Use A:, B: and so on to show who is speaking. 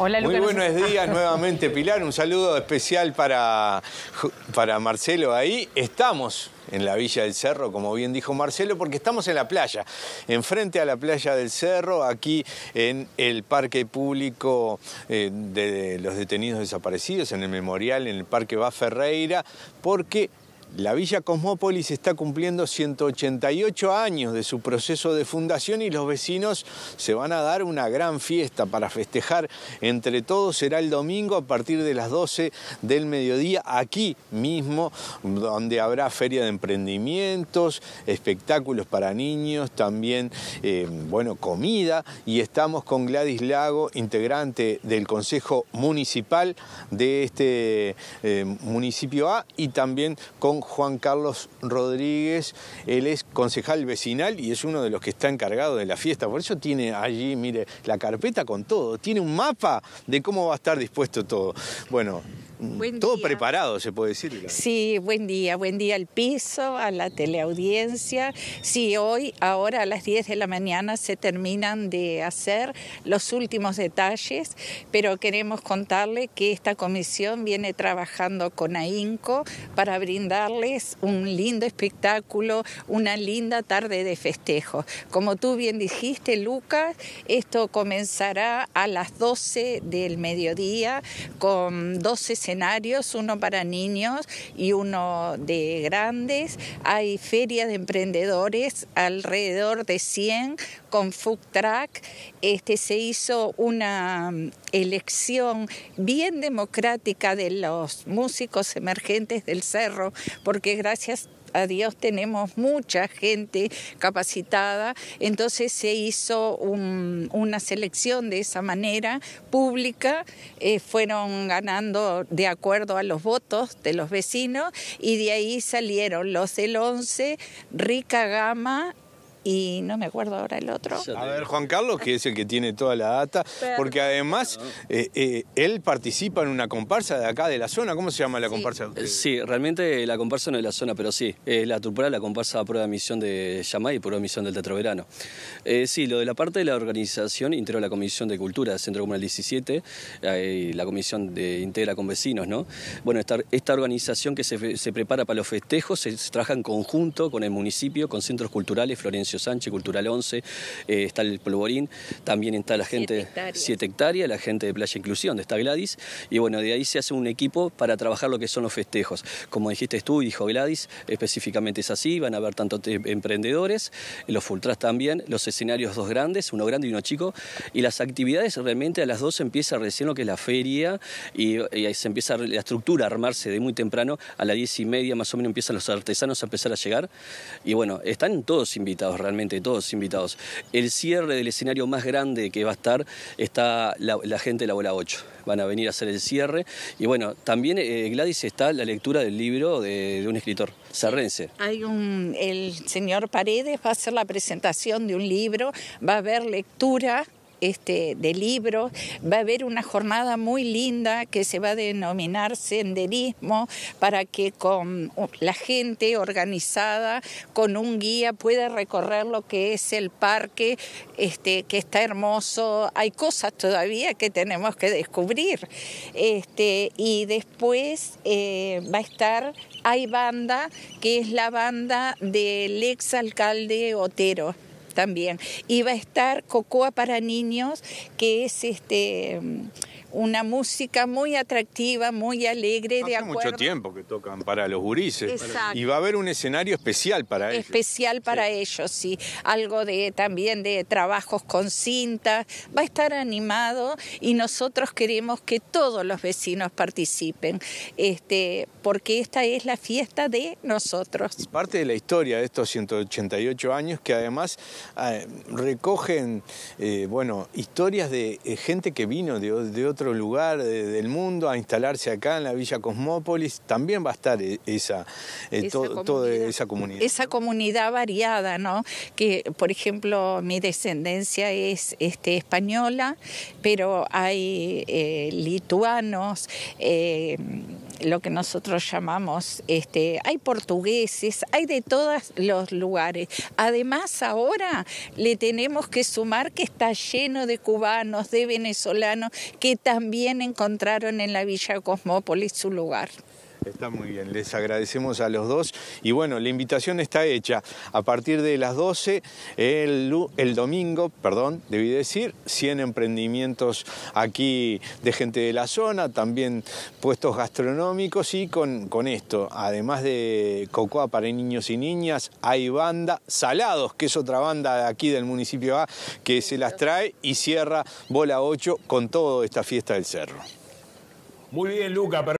A: Hola, Muy buenos
B: días nuevamente, Pilar. Un saludo especial para, para Marcelo ahí. Estamos en la Villa del Cerro, como bien dijo Marcelo, porque estamos en la playa, enfrente a la playa del Cerro, aquí en el Parque Público eh, de los Detenidos Desaparecidos, en el Memorial, en el Parque Va Ferreira, porque la Villa Cosmópolis está cumpliendo 188 años de su proceso de fundación y los vecinos se van a dar una gran fiesta para festejar entre todos. Será el domingo a partir de las 12 del mediodía aquí mismo, donde habrá feria de emprendimientos, espectáculos para niños, también eh, bueno, comida y estamos con Gladys Lago, integrante del Consejo Municipal de este eh, municipio A y también con Juan Carlos Rodríguez. Él es concejal vecinal y es uno de los que está encargado de la fiesta. Por eso tiene allí, mire, la carpeta con todo. Tiene un mapa de cómo va a estar dispuesto todo. Bueno, todo preparado, se puede decir.
A: Sí, buen día, buen día al piso, a la teleaudiencia. Sí, hoy, ahora a las 10 de la mañana se terminan de hacer los últimos detalles, pero queremos contarle que esta comisión viene trabajando con AINCO para brindar un lindo espectáculo, una linda tarde de festejo. Como tú bien dijiste, Lucas, esto comenzará a las 12 del mediodía con dos escenarios, uno para niños y uno de grandes. Hay ferias de emprendedores alrededor de 100 con Food Track, este, se hizo una mm, elección bien democrática de los músicos emergentes del cerro, porque gracias a Dios tenemos mucha gente capacitada, entonces se hizo una selección de esa manera pública, eh, fueron ganando de acuerdo a los votos de los vecinos y de ahí salieron los del 11, Rica Gama, y no me acuerdo ahora el otro. A ver,
B: Juan Carlos, que es el que tiene toda la data, porque además
C: eh, eh, él participa en una comparsa de acá, de la zona. ¿Cómo se llama la comparsa? Sí, realmente la comparsa no es de la zona, pero sí, es la Tupora, la comparsa a prueba de misión de Yamay y prueba de misión del Tetroverano. Eh, sí, lo de la parte de la organización integra la Comisión de Cultura del Centro Comunal 17, la comisión de integra con vecinos, ¿no? Bueno, esta, esta organización que se, se prepara para los festejos se, trabaja en conjunto con el municipio, con centros culturales, Florencia Sánchez, Cultural 11, eh, está el Polvorín, también está la gente 7 hectáreas. la gente de Playa Inclusión, de esta Gladys, y bueno, de ahí se hace un equipo para trabajar lo que son los festejos. Como dijiste tú y dijo Gladys, específicamente es así, van a haber tantos emprendedores, los Fultras también, los escenarios dos grandes, uno grande y uno chico, y las actividades realmente a las 2 empieza recién lo que es la feria y, ahí se empieza la estructura a armarse de muy temprano, a las 10 y media más o menos empiezan los artesanos a empezar a llegar, y bueno, están todos invitados realmente, todos invitados. El cierre del escenario más grande que va a estar está la, gente de la bola 8. Van a venir a hacer el cierre. Y bueno, también eh, Gladys está la lectura del libro de, un escritor serrense.
A: Hay un, el señor Paredes va a hacer la presentación de un libro, va a haber lectura este, de libros. Va a haber una jornada muy linda que se va a denominar senderismo para que con la gente organizada, con un guía, pueda recorrer lo que es el parque, este, que está hermoso. Hay cosas todavía que tenemos que descubrir. Este, y después eh, va a estar, hay banda, que es la banda del exalcalde Otero también. Y va a estar Cocoa para niños, que es este una música muy atractiva, muy alegre. Hace de mucho
B: tiempo que tocan para los gurises. Y va a haber un escenario especial para ellos.
A: Especial para ellos, sí. Algo de también de trabajos con cinta. Va a estar animado y nosotros queremos que todos los vecinos participen, este, porque esta es la fiesta de nosotros.
B: Parte de la historia de estos 188 años que además Ah, recogen, eh, bueno, historias de eh, gente que vino de, otro lugar del mundo a instalarse acá en la Villa Cosmópolis. También va a estar eh, esa, toda esa comunidad.
A: Esa comunidad variada, ¿no? Que, por ejemplo, mi descendencia es este, española, pero hay lituanos, lo que nosotros llamamos, este, hay portugueses, hay de todos los lugares. Además, ahora le tenemos que sumar que está lleno de cubanos, de venezolanos, que también encontraron en la Villa Cosmópolis su lugar.
B: Está muy bien, les agradecemos a los dos. Y bueno, la invitación está hecha. A partir de las 12, el, el domingo, perdón, debí decir, 100 emprendimientos aquí de gente de la zona, también puestos gastronómicos y con, con esto, además de cocoa para niños y niñas, hay banda Salados, que es otra banda aquí del municipio A, que se las trae y cierra Bola 8 con toda esta fiesta del cerro. Muy bien, Luca.